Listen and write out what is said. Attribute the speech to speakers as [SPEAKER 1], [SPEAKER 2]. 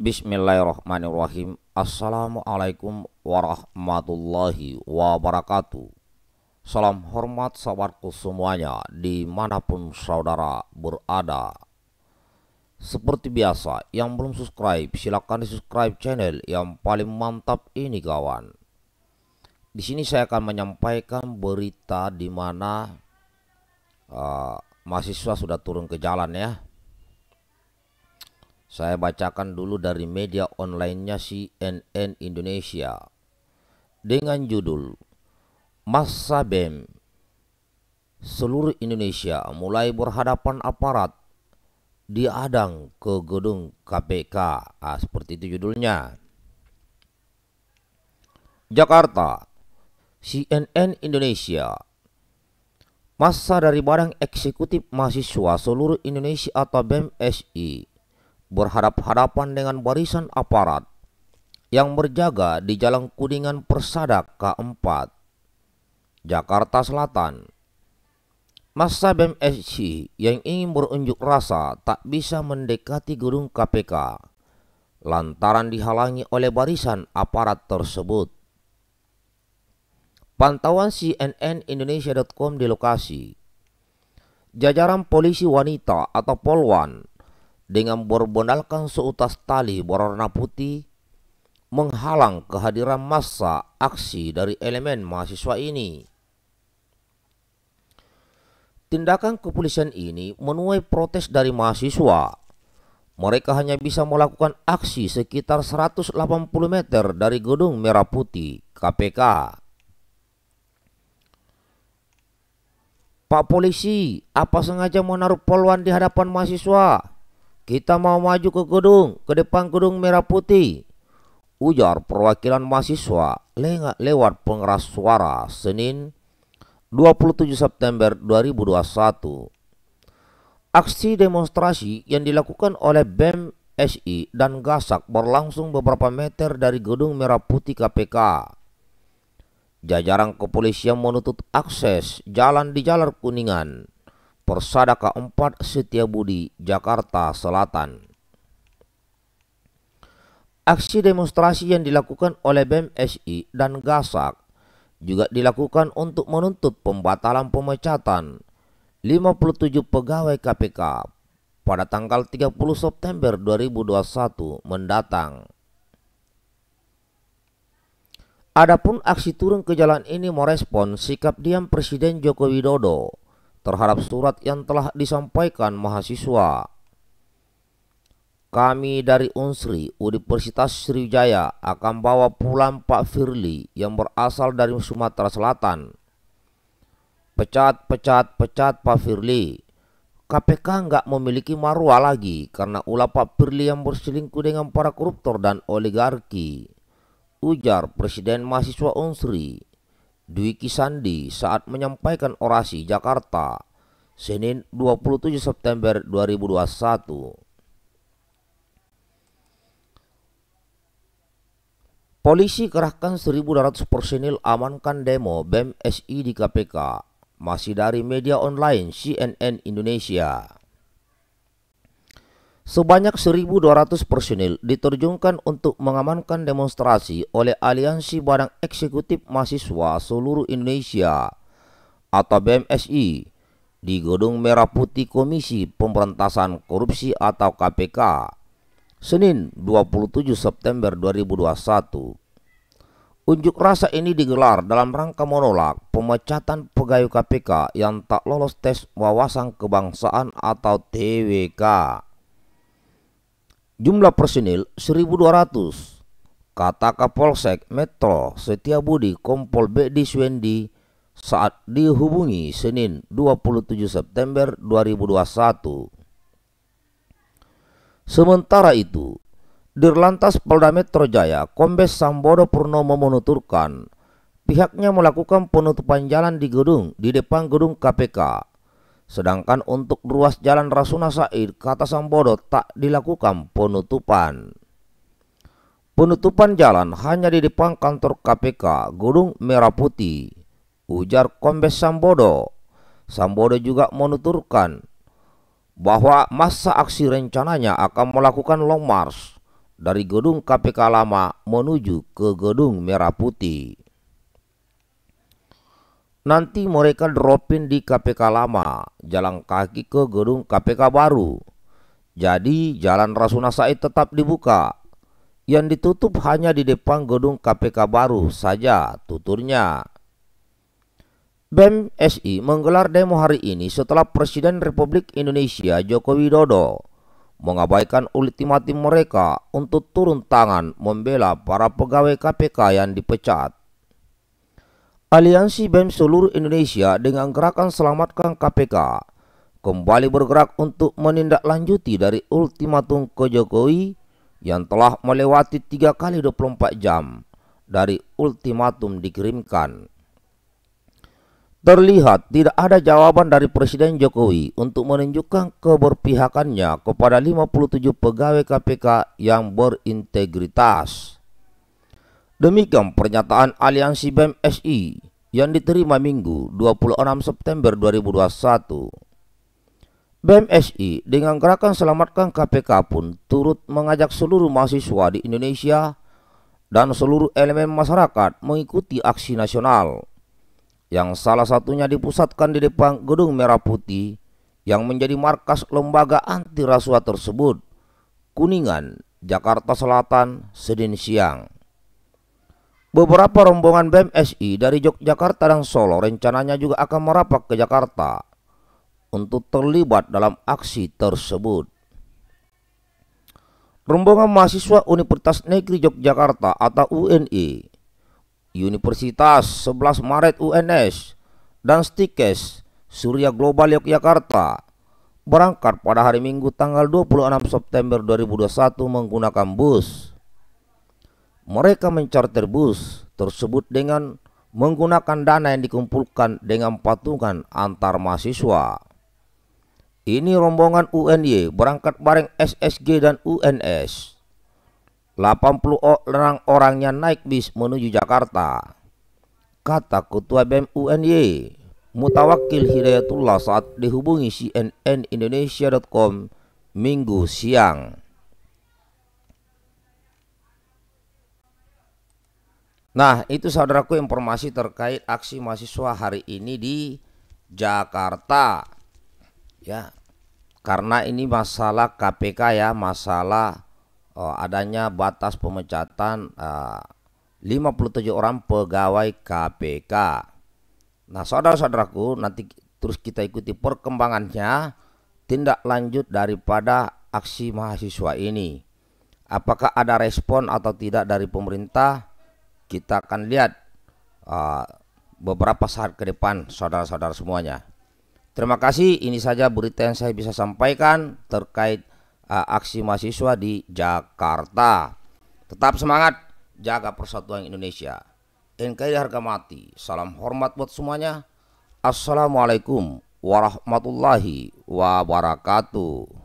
[SPEAKER 1] Bismillahirrahmanirrahim Assalamualaikum warahmatullahi wabarakatuh Salam hormat sahabatku semuanya dimanapun saudara berada Seperti biasa yang belum subscribe silahkan di subscribe channel yang paling mantap ini kawan Di sini saya akan menyampaikan berita di mana uh, mahasiswa sudah turun ke jalan ya saya bacakan dulu dari media onlinenya CNN Indonesia dengan judul Masa BEM Seluruh Indonesia mulai berhadapan aparat diadang ke gedung KPK. Ah, seperti itu judulnya. Jakarta, CNN Indonesia. Masa dari Badan Eksekutif Mahasiswa Seluruh Indonesia atau BEM SI berhadap-hadapan dengan barisan aparat yang berjaga di Jalan Kuningan Persada K4, Jakarta Selatan. Masa BMSC yang ingin berunjuk rasa tak bisa mendekati gedung KPK lantaran dihalangi oleh barisan aparat tersebut. Pantauan CNN Indonesia.com di lokasi. Jajaran polisi wanita atau Polwan dengan berbondalkan seutas tali berwarna putih menghalang kehadiran massa aksi dari elemen mahasiswa ini. Tindakan kepolisian ini menuai protes dari mahasiswa. Mereka hanya bisa melakukan aksi sekitar 180 meter dari gedung Merah Putih KPK. Pak polisi, apa sengaja menaruh poluan di hadapan mahasiswa? Kita mau maju ke gedung, ke depan gedung merah putih. Ujar perwakilan mahasiswa lewat pengeras suara Senin 27 September 2021. Aksi demonstrasi yang dilakukan oleh BEM SI dan Gasak berlangsung beberapa meter dari gedung merah putih KPK. Jajaran kepolisian menutup akses jalan di Jalan Kuningan. Persada Persadaka 4 Setiabudi, Jakarta Selatan. Aksi demonstrasi yang dilakukan oleh BMSI e dan Gasak juga dilakukan untuk menuntut pembatalan pemecatan 57 pegawai KPK pada tanggal 30 September 2021 mendatang. Adapun aksi turun ke jalan ini merespon sikap diam Presiden Joko Widodo terhadap surat yang telah disampaikan mahasiswa. Kami dari Unsri Universitas Sriwijaya akan bawa pulang Pak Firly yang berasal dari Sumatera Selatan. Pecat, pecat, pecat Pak Firly. KPK nggak memiliki marwah lagi karena ulah Pak Firly yang berselingkuh dengan para koruptor dan oligarki. Ujar Presiden Mahasiswa Unsri. Dwiki Sandi saat menyampaikan orasi Jakarta, Senin 27 September 2021. Polisi kerahkan 1.200 personil amankan demo BEM SI di KPK, masih dari media online CNN Indonesia. Sebanyak 1.200 personil diterjunkan untuk mengamankan demonstrasi oleh Aliansi Badan Eksekutif Mahasiswa Seluruh Indonesia atau BMSI di Gedung Merah Putih Komisi Pemberantasan Korupsi atau KPK Senin 27 September 2021. Unjuk rasa ini digelar dalam rangka menolak pemecatan pegawai KPK yang tak lolos tes wawasan kebangsaan atau TWK. Jumlah personil 1.200. Kata Kapolsek Metro Setiabudi Kompol Bedi Suendi saat dihubungi Senin 27 September 2021. Sementara itu, Dirlantas Polda Metro Jaya Kombes Sambodo Purnomo menuturkan pihaknya melakukan penutupan jalan di gedung di depan gedung KPK Sedangkan untuk ruas jalan Rasuna Said kata Sambodo tak dilakukan penutupan. Penutupan jalan hanya di depan kantor KPK Gedung Merah Putih, ujar Kombes Sambodo. Sambodo juga menuturkan bahwa masa aksi rencananya akan melakukan long march dari gedung KPK lama menuju ke gedung Merah Putih. Nanti mereka dropin di KPK lama, jalan kaki ke gedung KPK baru. Jadi jalan Rasuna Said tetap dibuka. Yang ditutup hanya di depan gedung KPK baru saja tuturnya. BEM SI menggelar demo hari ini setelah Presiden Republik Indonesia Joko Widodo mengabaikan ultimatum mereka untuk turun tangan membela para pegawai KPK yang dipecat. Aliansi BEM seluruh Indonesia dengan gerakan Selamatkan KPK kembali bergerak untuk menindaklanjuti dari ultimatum ke Jokowi yang telah melewati tiga kali 24 jam dari ultimatum dikirimkan. Terlihat tidak ada jawaban dari Presiden Jokowi untuk menunjukkan keberpihakannya kepada 57 pegawai KPK yang berintegritas. Demikian pernyataan Aliansi BMSI yang diterima Minggu 26 September 2021. BMSI dengan gerakan Selamatkan KPK pun turut mengajak seluruh mahasiswa di Indonesia dan seluruh elemen masyarakat mengikuti aksi nasional yang salah satunya dipusatkan di depan Gedung Merah Putih yang menjadi markas lembaga anti rasuah tersebut, Kuningan, Jakarta Selatan, Senin siang. Beberapa rombongan BMSI dari Yogyakarta dan Solo rencananya juga akan merapat ke Jakarta untuk terlibat dalam aksi tersebut. Rombongan mahasiswa Universitas Negeri Yogyakarta atau UNI, Universitas 11 Maret UNS, dan Stikes Surya Global Yogyakarta berangkat pada hari Minggu tanggal 26 September 2021 menggunakan bus mereka mencarter bus tersebut dengan menggunakan dana yang dikumpulkan dengan patungan antar mahasiswa. Ini rombongan UNY berangkat bareng SSG dan UNS. 80 orang orangnya naik bis menuju Jakarta. Kata Ketua BEM UNY, Mutawakil Hidayatullah saat dihubungi CNN Indonesia.com Minggu siang. Nah, itu saudaraku informasi terkait aksi mahasiswa hari ini di Jakarta. Ya. Karena ini masalah KPK ya, masalah oh, adanya batas pemecatan eh, uh, 57 orang pegawai KPK. Nah, saudara-saudaraku, nanti terus kita ikuti perkembangannya tindak lanjut daripada aksi mahasiswa ini. Apakah ada respon atau tidak dari pemerintah? kita akan lihat uh, beberapa saat ke depan saudara-saudara semuanya. Terima kasih ini saja berita yang saya bisa sampaikan terkait uh, aksi mahasiswa di Jakarta. Tetap semangat, jaga persatuan Indonesia. NKRI harga mati. Salam hormat buat semuanya. Assalamualaikum warahmatullahi wabarakatuh.